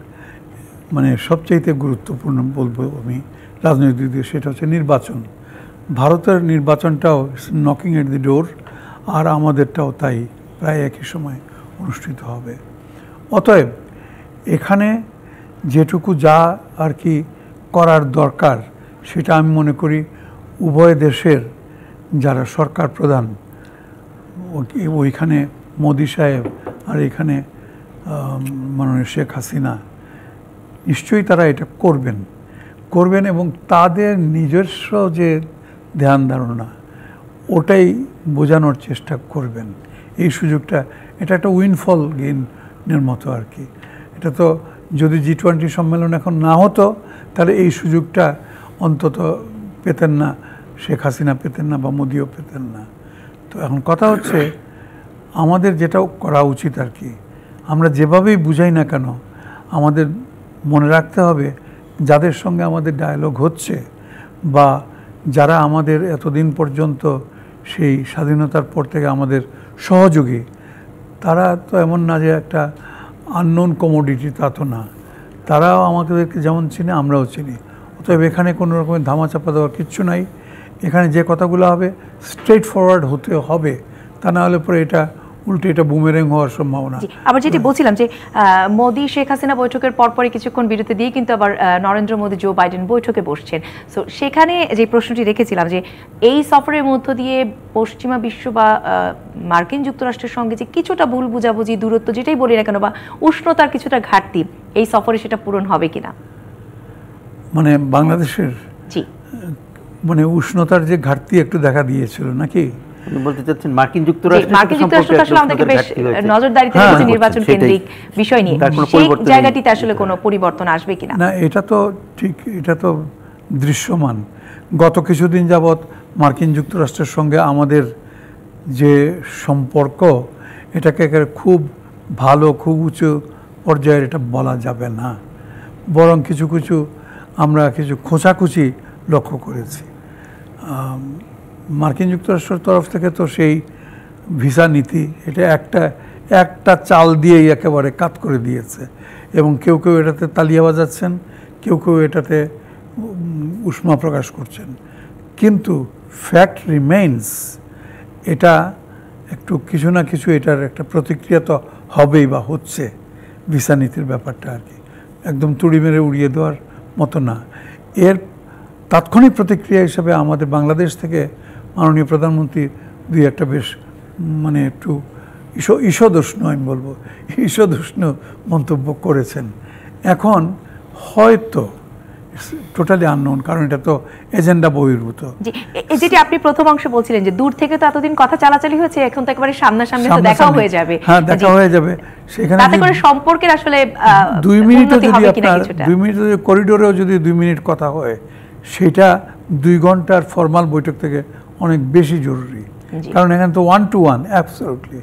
মানে সবচাইতে গুরুত্বপূর্ণ বলবো আমি রাজনৈতিক দিয়ে সেটা হচ্ছে নির্বাচন ভারতের নির্বাচনটাও নকিং এট দি ডোর আর আমাদেরটাও তাই প্রায় একই সময় অনুষ্ঠিত হবে অতএব এখানে যেটুকু যা আর কি করার দরকার সেটা আমি মনে করি উভয় দেশের যারা সরকার প্রধান ওইখানে মোদি সাহেব আর এখানে মাননীয় শেখ হাসিনা নিশ্চয়ই তারা এটা করবেন করবেন এবং তাদের নিজস্ব যে ধ্যান ধারণা ওটাই বোঝানোর চেষ্টা করবেন এই সুযোগটা এটা একটা উইনফল গেইনের মতো আর কি এটা তো যদি জি টোয়েন্টি সম্মেলন এখন না হতো তাহলে এই সুযোগটা অন্তত পেতেন না শেখ হাসিনা পেতেন না বা মোদিও পেতেন না তো এখন কথা হচ্ছে আমাদের যেটাও করা উচিত আর কি আমরা যেভাবেই বুঝাই না কেন আমাদের মনে রাখতে হবে যাদের সঙ্গে আমাদের ডায়ালগ হচ্ছে বা যারা আমাদের এতদিন পর্যন্ত সেই স্বাধীনতার পর থেকে আমাদের সহযোগী তারা তো এমন না যে একটা আননোন কমোডিটি তা তো না তারাও আমাদেরকে যেমন চিনে আমরাও চিনি অতএব এখানে কোনো রকমের ধামাচাপা দেওয়ার কিচ্ছু নাই এখানে যে কথাগুলো হবে স্ট্রেট ফরওয়ার্ড হতে হবে তা না হলে পরে এটা উল্টে এটা বুমেরেং হওয়ার সম্ভাবনা আবার যেটি বলছিলাম যে মোদি শেখ হাসিনা বৈঠকের পরপরই কিছুক্ষণ বিরতি দিয়ে কিন্তু আবার নরেন্দ্র মোদি জো বাইডেন বৈঠকে বসছেন সো সেখানে যে প্রশ্নটি রেখেছিলাম যে এই সফরের মধ্য দিয়ে পশ্চিমা বিশ্ব বা মার্কিন যুক্তরাষ্ট্রের সঙ্গে যে কিছুটা ভুল বুঝাবুঝি দূরত্ব যেটাই বলি না কেন বা উষ্ণতার কিছুটা ঘাটতি এই সফরে সেটা পূরণ হবে কিনা মানে বাংলাদেশের জি মানে উষ্ণতার যে ঘাটতি একটু দেখা দিয়েছিল নাকি বলতে চাচ্ছেন মার্কিন যুক্তরাষ্ট্র মার্কিন যুক্তরাষ্ট্র আসলে আমাদেরকে বেশ নজরদারিতে হ্যাঁ, রেখেছে হ্যাঁ, নির্বাচন হ্যাঁ, কেন্দ্রিক বিষয় নিয়ে সেই জায়গাটিতে আসলে কোনো পরিবর্তন আসবে কিনা না এটা তো ঠিক এটা তো দৃশ্যমান গত কিছুদিন যাবৎ মার্কিন যুক্তরাষ্ট্রের সঙ্গে আমাদের যে সম্পর্ক এটাকে খুব ভালো খুব উঁচু পর্যায়ের এটা বলা যাবে না বরং কিছু কিছু আমরা কিছু খোঁচাখুচি লক্ষ্য করেছি মার্কিন যুক্তরাষ্ট্রের তরফ থেকে তো সেই ভিসা নীতি এটা একটা একটা চাল দিয়েই একেবারে কাত করে দিয়েছে এবং কেউ কেউ এটাতে তালিয়া বাজাচ্ছেন কেউ কেউ এটাতে উষ্মা প্রকাশ করছেন কিন্তু ফ্যাক্ট রিমেইনস এটা একটু কিছু না কিছু এটার একটা প্রতিক্রিয়া তো হবেই বা হচ্ছে ভিসা নীতির ব্যাপারটা আর কি একদম তুড়ি মেরে উড়িয়ে দেওয়ার মতো না এর তাৎক্ষণিক প্রতিক্রিয়া হিসেবে আমাদের বাংলাদেশ থেকে মাননীয় প্রধানমন্ত্রী দুই একটা বেশ মানে একটু ঈশ ঈষদুষ্ণ আমি বলবো ঈষদুষ্ণ মন্তব্য করেছেন এখন হয়তো টোটালি আননোন কারণ এটা তো এজেন্ডা বহির্ভূত যেটি আপনি প্রথম অংশে বলছিলেন যে দূর থেকে তো এতদিন কথা চালাচালি হয়েছে এখন তো একেবারে সামনাসামনি তো দেখা হয়ে যাবে হ্যাঁ দেখা হয়ে যাবে সেখানে তাতে করে সম্পর্কের আসলে দুই মিনিট যদি আপনার দুই মিনিট করিডোরেও যদি দুই মিনিট কথা হয় সেটা দুই ঘন্টার ফর্মাল বৈঠক থেকে অনেক বেশি জরুরি কারণ এখানে তো ওয়ান টু ওয়ান অ্যাবসলুটলি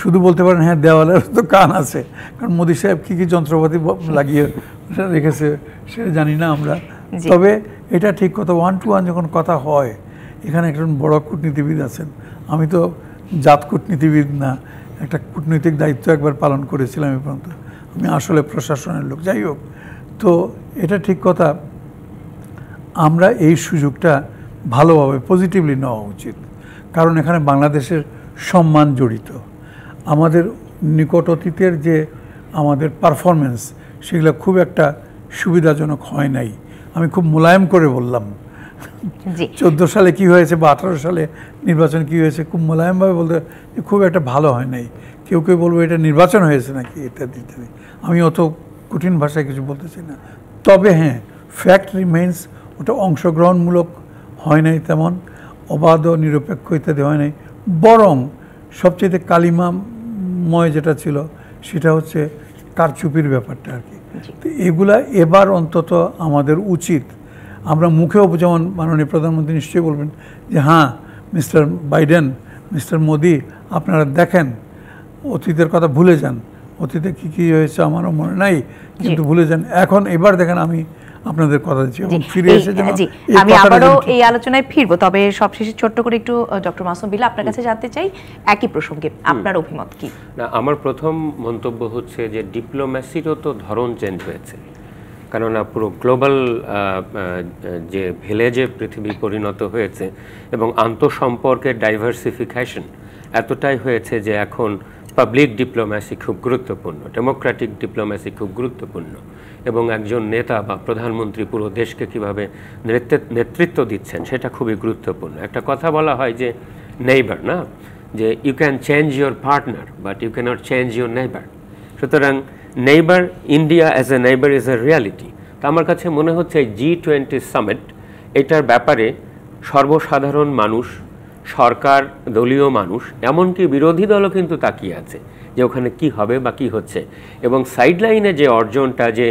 শুধু বলতে পারেন হ্যাঁ দেওয়ালের তো কান আছে কারণ মোদী সাহেব কী কী যন্ত্রপাতি লাগিয়ে রেখেছে সেটা জানি না আমরা তবে এটা ঠিক কথা ওয়ান টু ওয়ান যখন কথা হয় এখানে একজন বড় কূটনীতিবিদ আছেন আমি তো জাত কূটনীতিবিদ না একটা কূটনৈতিক দায়িত্ব একবার পালন করেছিলাম এই পর্যন্ত আমি আসলে প্রশাসনের লোক যাই হোক তো এটা ঠিক কথা আমরা এই সুযোগটা ভালোভাবে পজিটিভলি নেওয়া উচিত কারণ এখানে বাংলাদেশের সম্মান জড়িত আমাদের নিকট অতীতের যে আমাদের পারফরমেন্স সেগুলো খুব একটা সুবিধাজনক হয় নাই আমি খুব মোলায়েম করে বললাম চোদ্দ সালে কি হয়েছে বা আঠারো সালে নির্বাচন কি হয়েছে খুব মোলায়েমভাবে বলতে খুব একটা ভালো হয় নাই কেউ কেউ বলবো এটা নির্বাচন হয়েছে নাকি ইত্যাদি ইত্যাদি আমি অত কঠিন ভাষায় কিছু বলতে চাই না তবে হ্যাঁ ফ্যাক্ট রিমেইন্স ওটা অংশগ্রহণমূলক হয় নাই তেমন অবাধ নিরপেক্ষ ইত্যাদি হয় নাই বরং সবচেয়ে কালিমাময় যেটা ছিল সেটা হচ্ছে কারচুপির ব্যাপারটা আর কি তো এগুলা এবার অন্তত আমাদের উচিত আমরা মুখেও যেমন মাননীয় প্রধানমন্ত্রী নিশ্চয়ই বলবেন যে হ্যাঁ মিস্টার বাইডেন মিস্টার মোদি আপনারা দেখেন অতীতের কথা ভুলে যান অতীতে কি কি হয়েছে আমারও মনে নাই কিন্তু ভুলে যান এখন এবার দেখেন আমি আপনাদের কথা দিচ্ছি এবং ফিরে এসে জি আমি আবারও এই আলোচনায় ফিরবো তবে সবশেষে ছোট্ট করে একটু ডক্টর মাসুম বিল্লা আপনার কাছে জানতে চাই একই প্রসঙ্গে আপনার অভিমত কি না আমার প্রথম মন্তব্য হচ্ছে যে ডিপ্লোম্যাসিরও তো ধরন চেঞ্জ হয়েছে কেননা পুরো গ্লোবাল যে ভিলেজে পৃথিবী পরিণত হয়েছে এবং আন্তঃসম্পর্কের ডাইভার্সিফিকেশন এতটাই হয়েছে যে এখন পাবলিক ডিপ্লোম্যাসি খুব গুরুত্বপূর্ণ ডেমোক্রেটিক ডিপ্লোম্যাসি খুব গুরুত্বপূর্ণ এবং একজন নেতা বা প্রধানমন্ত্রী পুরো দেশকে কীভাবে নেতৃত্ব দিচ্ছেন সেটা খুবই গুরুত্বপূর্ণ একটা কথা বলা হয় যে নেইবার না যে you can change your partner but you cannot change your neighbour সুতরাং neighbour India as a neighbour is a reality তা আমার কাছে মনে হচ্ছে জি টোয়েন্টি সামিট এটার ব্যাপারে সর্বসাধারণ মানুষ সরকার দলীয় মানুষ এমনকি বিরোধী দলও কিন্তু তাকিয়ে আছে যে ওখানে কি হবে বা কি হচ্ছে এবং সাইডলাইনে যে অর্জনটা যে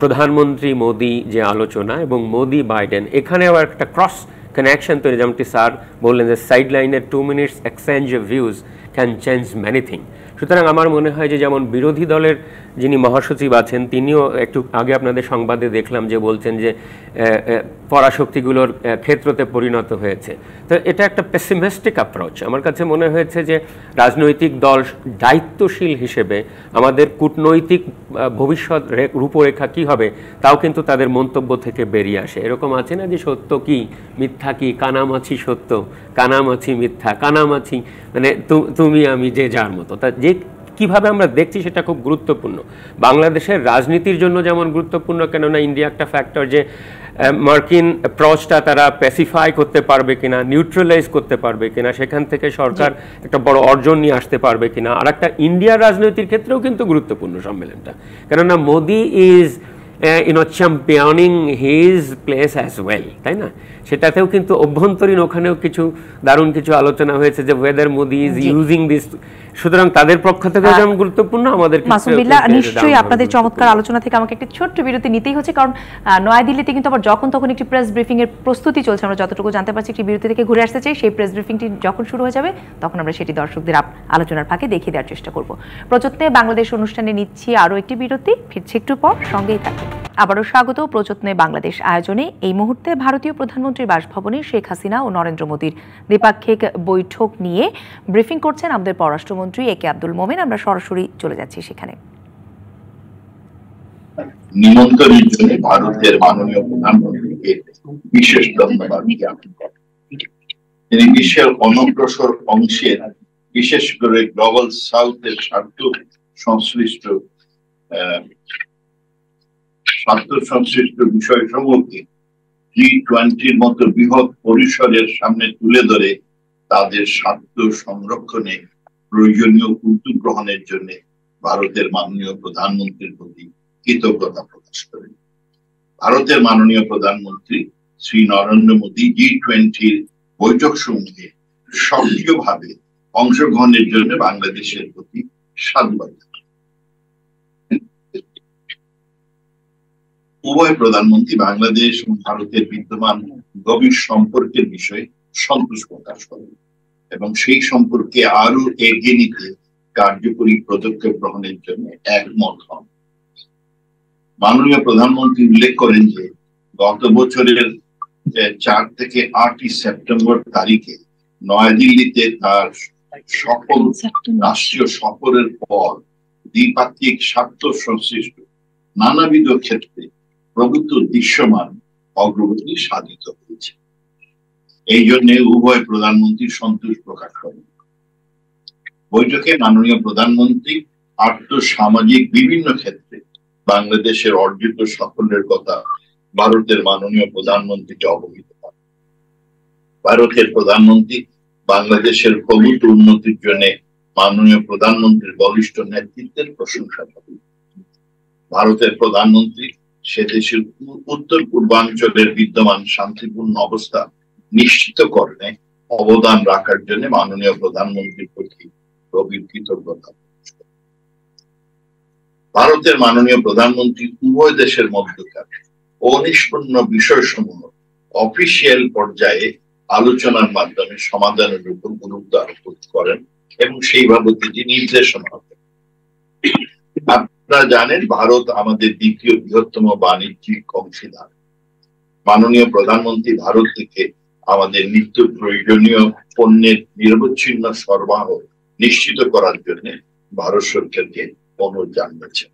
প্রধানমন্ত্রী মোদি যে আলোচনা এবং মোদি বাইডেন এখানে আবার একটা ক্রস কানেকশন তৈরি যেমনটি স্যার বললেন যে সাইড লাইনের two minutes exchange of views can change many thing সুতরাং আমার মনে হয় যে যেমন বিরোধী দলের যিনি মহাসচিব আছেন তিনিও একটু আগে আপনাদের সংবাদে দেখলাম যে বলছেন যে পরাশক্তিগুলোর ক্ষেত্রতে পরিণত হয়েছে তো এটা একটা পেসিমিস্টিক অ্যাপ্রোচ আমার কাছে মনে হয়েছে যে রাজনৈতিক দল দায়িত্বশীল হিসেবে আমাদের কূটনৈতিক ভবিষ্যৎ রূপরেখা কী হবে তাও কিন্তু তাদের মন্তব্য থেকে বেরিয়ে আসে এরকম আছে না যে সত্য কি মিথ্যা কি কানামাছি সত্য কানামাছি মিথ্যা কানামাছি মানে তুমি আমি যে যার মতো তা যে কিভাবে আমরা দেখছি সেটা খুব গুরুত্বপূর্ণ বাংলাদেশের রাজনীতির জন্য যেমন গুরুত্বপূর্ণ কেননা ইন্ডিয়া একটা ফ্যাক্টর যে মার্কিন প্রচটা তারা প্যাসিফাই করতে পারবে কিনা নিউট্রালাইজ করতে পারবে কিনা সেখান থেকে সরকার একটা বড় অর্জন নিয়ে আসতে পারবে কিনা আর একটা ইন্ডিয়ার রাজনীতির ক্ষেত্রেও কিন্তু গুরুত্বপূর্ণ সম্মেলনটা কেননা Modi is you know championing his place as well তাই না সেটাতেও কিন্তু অভ্যন্তরীণ ওখানেও কিছু দারুণ কিছু আলোচনা হয়েছে যে whether Modi is using this সুতরাং তাদের পক্ষ থেকে যেমন গুরুত্বপূর্ণ আমাদের মাসুবিল্লাহ নিশ্চয়ই আপনাদের চমৎকার আলোচনা থেকে আমাকে একটি ছোট্ট বিরতি নিতেই হচ্ছে কারণ নয়াদিল্লিতে কিন্তু আবার যখন তখন একটি প্রেস ব্রিফিং এর প্রস্তুতি চলছে আমরা যতটুকু জানতে পারছি একটি বিরতি থেকে ঘুরে আসতে চাই সেই প্রেস ব্রিফিংটি যখন শুরু হয়ে যাবে তখন আমরা সেটি দর্শকদের আলোচনার ফাঁকে দেখিয়ে দেওয়ার চেষ্টা করব প্রযত্নে বাংলাদেশ অনুষ্ঠানে নিচ্ছি আরও একটি বিরতি ফিরছে একটু পর সঙ্গেই থাকবে আবারও স্বাগত প্রযত্নে বাংলাদেশ আয়োজনে এই মুহূর্তে ভারতীয় প্রধানমন্ত্রী প্রধানমন্ত্রীর বাসভবনে শেখ হাসিনা ও নরেন্দ্র মোদীর দ্বিপাক্ষিক বৈঠক নিয়ে ব্রিফিং করছেন আমাদের পররাষ্ট্রমন্ত্রী এ কে আব্দুল মোমেন আমরা সরাসরি চলে যাচ্ছি সেখানে নিমন্ত্রণের জন্য ভারতের মাননীয় প্রধানমন্ত্রীকে বিশেষ ধন্যবাদ জ্ঞাপন করেন তিনি বিশ্বের অনগ্রসর অংশের বিশেষ করে গ্লোবাল সাউথের স্বার্থ সংশ্লিষ্ট স্বার্থ সংশ্লিষ্ট বিষয় সম্পর্কে জি টোয়েন্টির মতো বৃহৎ পরিসরের সামনে তুলে ধরে তাদের স্বার্থ সংরক্ষণে প্রয়োজনীয় উদ্যোগ গ্রহণের জন্য ভারতের মাননীয় প্রধানমন্ত্রীর প্রতি কৃতজ্ঞতা প্রকাশ করে ভারতের মাননীয় প্রধানমন্ত্রী শ্রী নরেন্দ্র মোদী জি টোয়েন্টির বৈঠক সমূহে সক্রিয়ভাবে অংশগ্রহণের জন্য বাংলাদেশের প্রতি সাধুবাদ উভয় প্রধানমন্ত্রী বাংলাদেশ এবং ভারতের বিদ্যমান গভীর সম্পর্কের বিষয়ে সন্তোষ প্রকাশ করেন এবং সেই সম্পর্কে আরো এগিয়ে নিতে কার্যকরী পদক্ষেপ গ্রহণের জন্য একমত হন মাননীয় প্রধানমন্ত্রী উল্লেখ করেন যে গত বছরের চার থেকে আটই সেপ্টেম্বর তারিখে নয়াদিল্লিতে তার সফল রাষ্ট্রীয় সফরের পর দ্বিপাক্ষিক স্বার্থ সংশ্লিষ্ট নানাবিধ ক্ষেত্রে প্রভুত্ব দৃশ্যমান অগ্রগতি সাধিত হয়েছে এই জন্য উভয় প্রধানমন্ত্রী সন্তোষ প্রকাশ করেন বৈঠকে মাননীয় প্রধানমন্ত্রী আর্থ সামাজিক বিভিন্ন ক্ষেত্রে বাংলাদেশের অর্জিত সাফল্যের কথা ভারতের মাননীয় প্রধানমন্ত্রীকে অবহিত করেন ভারতের প্রধানমন্ত্রী বাংলাদেশের প্রভূত উন্নতির জন্য মাননীয় প্রধানমন্ত্রীর বলিষ্ঠ নেতৃত্বের প্রশংসা করেন ভারতের প্রধানমন্ত্রী সে দেশের উত্তর পূর্বাঞ্চলের বিদ্যমান শান্তিপূর্ণ অবস্থা নিশ্চিত নিশ্চিতকরণে অবদান রাখার জন্য মাননীয় প্রধানমন্ত্রীর প্রতি গভীর কৃতজ্ঞতা ভারতের মাননীয় প্রধানমন্ত্রী উভয় দেশের মধ্যকার অনিষ্পন্ন বিষয়সমূহ অফিসিয়াল পর্যায়ে আলোচনার মাধ্যমে সমাধানের উপর গুরুত্ব আরোপ করেন এবং সেইভাবে তিনি নির্দেশনা আপনারা জানেন ভারত আমাদের দ্বিতীয় বৃহত্তম বাণিজ্যিক অংশীদার মাননীয় প্রধানমন্ত্রী ভারত থেকে আমাদের নিত্য প্রয়োজনীয় পণ্যের নিরবচ্ছিন্ন সরবরাহ নিশ্চিত করার জন্য ভারত সরকারকে অনুরোধ জানিয়েছেন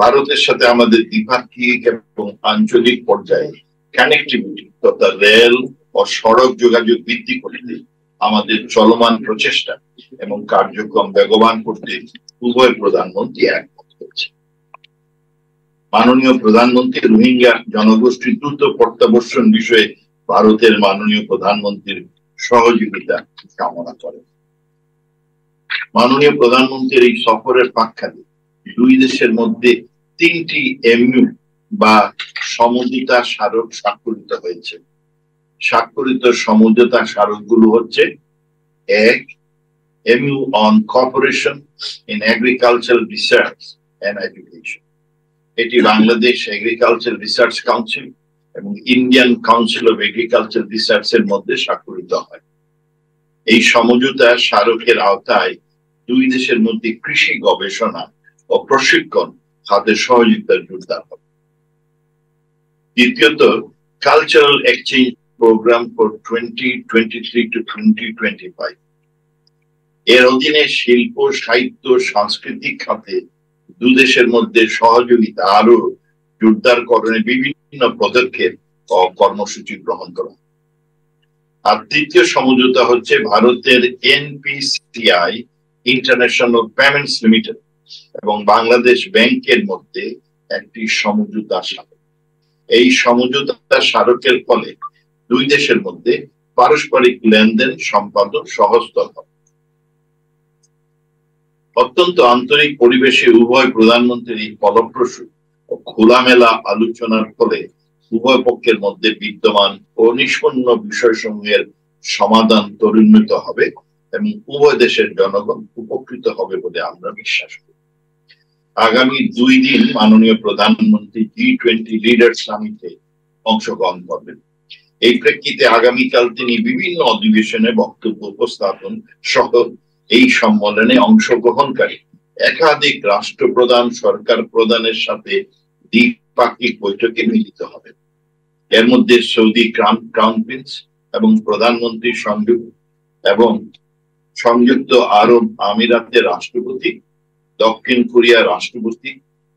ভারতের সাথে আমাদের দ্বিপাক্ষিক এবং আঞ্চলিক পর্যায়ে কানেক্টিভিটি তথা রেল ও সড়ক যোগাযোগ বৃদ্ধি করতে আমাদের চলমান প্রচেষ্টা এবং কার্যক্রম বেগবান করতে উভয় প্রধানমন্ত্রী এক মাননীয় প্রধানমন্ত্রী রোহিঙ্গা জনগোষ্ঠীর দ্রুত প্রত্যাবর্ষণ বিষয়ে ভারতের মাননীয় প্রধানমন্ত্রীর সহযোগিতা কামনা করেন মাননীয় প্রধানমন্ত্রীর এই সফরের প্রাক্ষাতে দুই দেশের মধ্যে তিনটি এমইউ বা সমঝোতা স্মারক স্বাক্ষরিত হয়েছে স্বাক্ষরিত সমঝোতা গুলো হচ্ছে এক MoU on cooperation in agricultural research and education. এটি বাংলাদেশ এগ্রিকালচার রিসার্চ কাউন্সিল এবং Indian council of agriculture research এর মধ্যে স্বাক্ষরিত হয় এই সমঝোতা স্মারকের আওতায় দুই দেশের মধ্যে কৃষি গবেষণা ও প্রশিক্ষণ খাতে সহযোগিতার জোরদার হবে দ্বিতীয়ত cultural exchange programme for twenty twenty three to twenty twenty five এর অধীনে শিল্প সাহিত্য সাংস্কৃতিক খাতে দুই দেশের মধ্যে সহযোগিতা আরো জোরদার করণে বিভিন্ন পদক্ষেপ ও কর্মসূচি গ্রহণ করা আর তৃতীয় সমঝোতা হচ্ছে ভারতের এনপিসিআই ইন্টারন্যাশনাল পেমেন্টস লিমিটেড এবং বাংলাদেশ ব্যাংকের মধ্যে একটি সমঝোতা স্মারক এই সমঝোতা স্মারকের ফলে দুই দেশের মধ্যে পারস্পরিক লেনদেন সম্পাদন সহজতর হবে অত্যন্ত আন্তরিক পরিবেশে উভয় প্রধানমন্ত্রীর ফলপ্রসূ ও খোলামেলা আলোচনার ফলে উভয় পক্ষের মধ্যে বিদ্যমান ও নিষ্পন্ন সমূহের সমাধান ত্বরান্বিত হবে এবং উভয় দেশের জনগণ উপকৃত হবে বলে আমরা বিশ্বাস করি আগামী দুই দিন মাননীয় প্রধানমন্ত্রী জি টোয়েন্টি লিডার সামিটে অংশগ্রহণ করবেন এই প্রেক্ষিতে আগামীকাল তিনি বিভিন্ন অধিবেশনে বক্তব্য উপস্থাপন সহ এই সম্মেলনে অংশগ্রহণকারী একাধিক রাষ্ট্রপ্রধান সরকার প্রধানের সাথে দ্বিপাক্ষিক বৈঠকে মিলিত হবে এর মধ্যে সৌদি ক্রাম ক্রাউন প্রিন্স এবং প্রধানমন্ত্রী সংযুক্ত এবং সংযুক্ত আরব আমিরাতের রাষ্ট্রপতি দক্ষিণ কোরিয়ার রাষ্ট্রপতি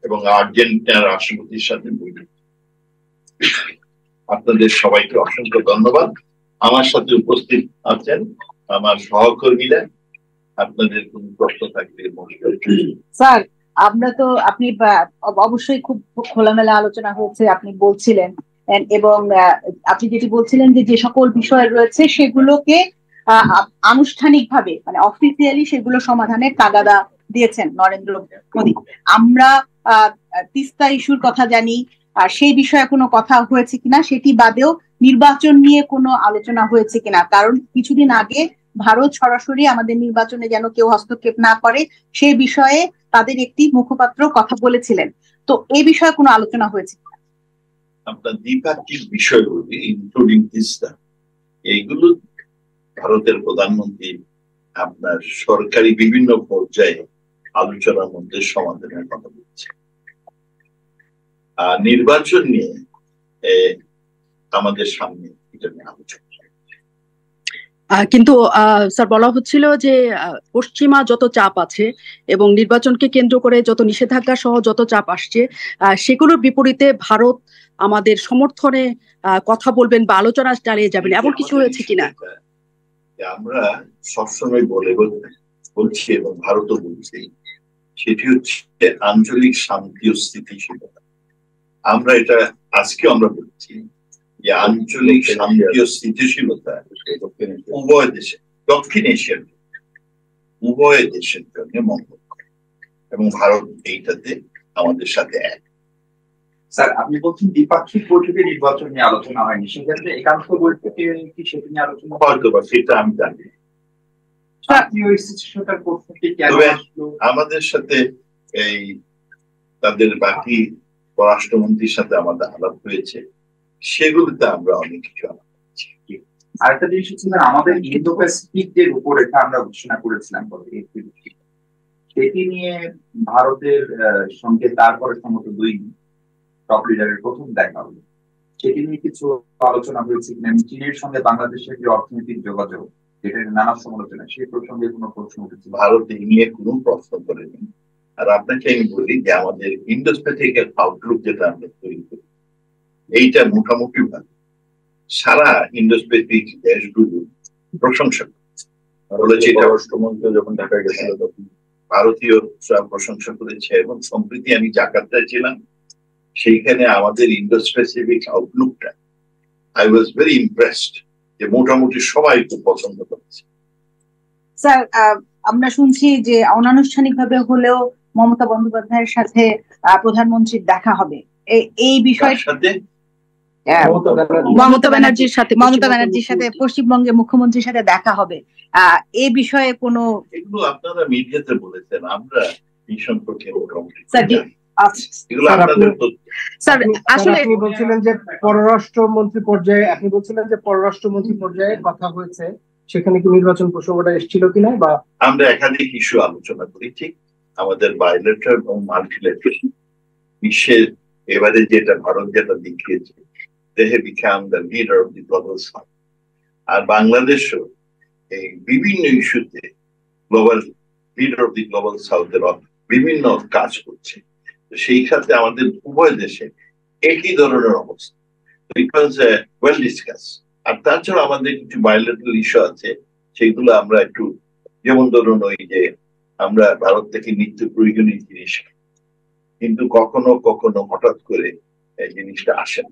এবং আর্জেন্টিনার রাষ্ট্রপতির সাথে বৈঠক আপনাদের সবাইকে অসংখ্য ধন্যবাদ আমার সাথে উপস্থিত আছেন আমার সহকর্মীরা আপনাদের স্যার আমরা তো আপনি অবশ্যই খুব খোলামেলা আলোচনা হয়েছে আপনি বলছিলেন এবং আপনি যেটি বলছিলেন যে যে সকল বিষয় রয়েছে সেগুলোকে আনুষ্ঠানিকভাবে মানে অফিসিয়ালি সেগুলো সমাধানের তাগাদা দিয়েছেন নরেন্দ্র মোদী আমরা তিস্তা ইস্যুর কথা জানি আর সেই বিষয়ে কোনো কথা হয়েছে কিনা সেটি বাদেও নির্বাচন নিয়ে কোনো আলোচনা হয়েছে কিনা কারণ কিছুদিন আগে ভারত সরাসরি আমাদের নির্বাচনে যেন কেউ হস্তক্ষেপ না করে সে বিষয়ে তাদের একটি মুখপাত্র কথা বলেছিলেন তো এ বিষয়ে কোনো আলোচনা হয়েছে আপনার দ্বিপাক্ষিক বিষয়গুলি ইনক্লুডিং তিস্তা এইগুলো ভারতের প্রধানমন্ত্রী আপনার সরকারি বিভিন্ন পর্যায়ে আলোচনার মধ্যে সমাধানের কথা বলছে আর নির্বাচন নিয়ে আমাদের সামনে এটা নিয়ে আলোচনা কিন্তু স্যার বলা হচ্ছিল যে পশ্চিমা যত চাপ আছে এবং নির্বাচনকে কেন্দ্র করে যত নিষেধাজ্ঞা সহ যত চাপ আসছে সেগুলোর বিপরীতে ভারত আমাদের সমর্থনে কথা বলবেন বা আলোচনা চালিয়ে যাবেন এমন কিছু হয়েছে কিনা আমরা সবসময় বলে বলছি এবং ভারতও বলছি সেটি হচ্ছে আঞ্চলিক শান্তি ও স্থিতিশীলতা আমরা এটা আজকে আমরা বলছি আঞ্চলিক শান্তীয় স্থিতিশীলতা উভয় দেশে দক্ষিণ এশিয়ার উভয় দেশের জন্য মঙ্গল এবং ভারত এইটাতে আমাদের সাথে এক স্যার আপনি বলছেন দ্বিপাক্ষিক বৈঠকে নির্বাচন নিয়ে আলোচনা হয়নি সেক্ষেত্রে একান্ত বৈঠকে কি সেটা নিয়ে আলোচনা হয়তো বা সেটা আমি জানি আমাদের সাথে এই তাদের বাকি পররাষ্ট্রমন্ত্রীর সাথে আমাদের আলাপ হয়েছে সেগুলোতে আমরা অনেক কিছু আরেকটা জিনিস হচ্ছে আমাদের ইন্দো প্যাসিফিক যে রূপরেখা আমরা ঘোষণা করেছিলাম সেটি নিয়ে ভারতের সঙ্গে তারপরে সম্ভবত দুই টপ লিডারের প্রথম দেখা হলো সেটি নিয়ে কিছু আলোচনা হয়েছে চীনের সঙ্গে বাংলাদেশের যে অর্থনৈতিক যোগাযোগ যেটা নানা সমালোচনা সেই প্রসঙ্গে কোনো প্রশ্ন উঠেছে ভারত এই নিয়ে কোনো প্রশ্ন করেনি আর আপনাকে আমি বলি যে আমাদের ইন্ডোস্পেসিক আউটলুক যেটা আমরা তৈরি করি এইটা মোটামুটি ভাবে সারা ইন্ডোস্পেসিফিক দেশগুলো প্রশংসা করেছে এটা অষ্টমন্ত্র যখন ঢাকা গেছিল হ্যাঁ। তখন ভারতীয় প্রশংসা করেছে এবং সম্প্রতি আমি জাকার্তায় ছিলাম সেইখানে আমাদের ইন্ডোস্পেসিফিক আউটলুকটা আই ওয়াজ ভেরি ইমপ্রেসড যে মোটামুটি সবাই খুব পছন্দ করেছে স্যার আমরা শুনছি যে অনানুষ্ঠানিকভাবে হলেও মমতা বন্দ্যোপাধ্যায়ের সাথে প্রধানমন্ত্রীর দেখা হবে এই বিষয়ে হ্যাঁ, মমতা ব্যানার্জির সাথে মমতা ব্যানার্জির সাথে পশ্চিমবঙ্গে মুখ্যমন্ত্রীর সাথে দেখা হবে আহ এ বিষয়ে কোনো এগুলো আপনারা মিডিয়াতে বলেছেন আমরা এই সম্পর্কে আচ্ছা, পর্যায়ে আপনি বলছিলেন যে পর্যায়ে কথা হয়েছে সেখানে নির্বাচন প্রসঙ্গটা এসেছিল কিনা বা আমরা আলোচনা আমাদের এবং বিশ্বের এবারে যেটা ভারত যেটা দেখিয়েছে they have become the leader of the global south. আর বাংলাদেশও এই বিভিন্ন ইস্যুতে global leader of the global সাউথের বিভিন্ন কাজ করছে সেই সাথে আমাদের উভয় দেশে একই ধরনের অবস্থা ইট ওয়েল ডিসকাস আর তাছাড়া আমাদের কিছু বায়োলেটারাল ইস্যু আছে সেগুলো আমরা একটু যেমন ধরুন ওই যে আমরা ভারত থেকে নিত্য প্রয়োজনীয় জিনিস কিন্তু কখনো কখনো হঠাৎ করে এই জিনিসটা আসে না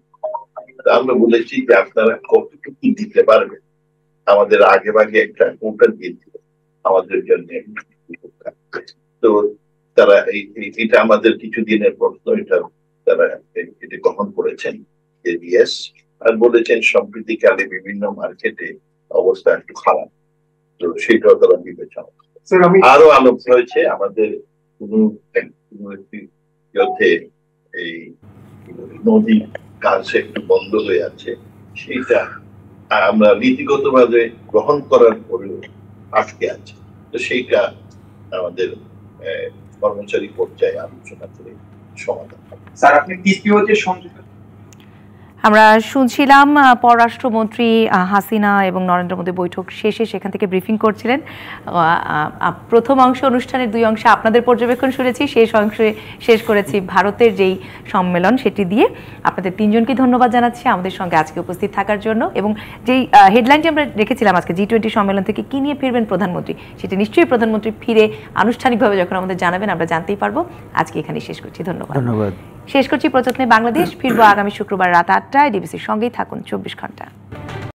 আমরা বলেছি যে আপনারা কতটুকু দিতে পারবেন আমাদের আগে ভাগে একটা দিয়ে দিয়েছিল আমাদের জন্য তো তারা এটা আমাদের কিছুদিনের প্রশ্ন এটা তারা এটি গ্রহণ করেছেন যে আর বলেছেন সম্প্রীতিকালে বিভিন্ন মার্কেটে অবস্থা একটু খারাপ তো সেটাও তারা বিবেচনা আরো আলোক রয়েছে আমাদের কোন একটি যথে এই নদী কাজে একটু বন্ধ হয়ে আছে সেইটা আমরা নীতিগতভাবে গ্রহণ করার পরেও আটকে আছে তো সেইটা আমাদের কর্মচারী পর্যায়ে আলোচনা করে সমাধান স্যার আপনি পিপিও যে সংযুক্ত আমরা শুনছিলাম পররাষ্ট্রমন্ত্রী হাসিনা এবং নরেন্দ্র মোদী বৈঠক শেষে সেখান থেকে ব্রিফিং করছিলেন প্রথম অংশ অনুষ্ঠানের দুই অংশে আপনাদের পর্যবেক্ষণ শুনেছি শেষ অংশে শেষ করেছি ভারতের যেই সম্মেলন সেটি দিয়ে আপনাদের তিনজনকে ধন্যবাদ জানাচ্ছি আমাদের সঙ্গে আজকে উপস্থিত থাকার জন্য এবং যেই হেডলাইনটি আমরা রেখেছিলাম আজকে জি টোয়েন্টি সম্মেলন থেকে কী নিয়ে ফিরবেন প্রধানমন্ত্রী সেটি নিশ্চয়ই প্রধানমন্ত্রী ফিরে আনুষ্ঠানিকভাবে যখন আমাদের জানাবেন আমরা জানতেই পারবো আজকে এখানে শেষ করছি ধন্যবাদ ধন্যবাদ শেষ করছি প্রযত্নে বাংলাদেশ ফিরবো আগামী শুক্রবার রাত আটটায় ডিবিসির সঙ্গেই থাকুন চব্বিশ ঘন্টা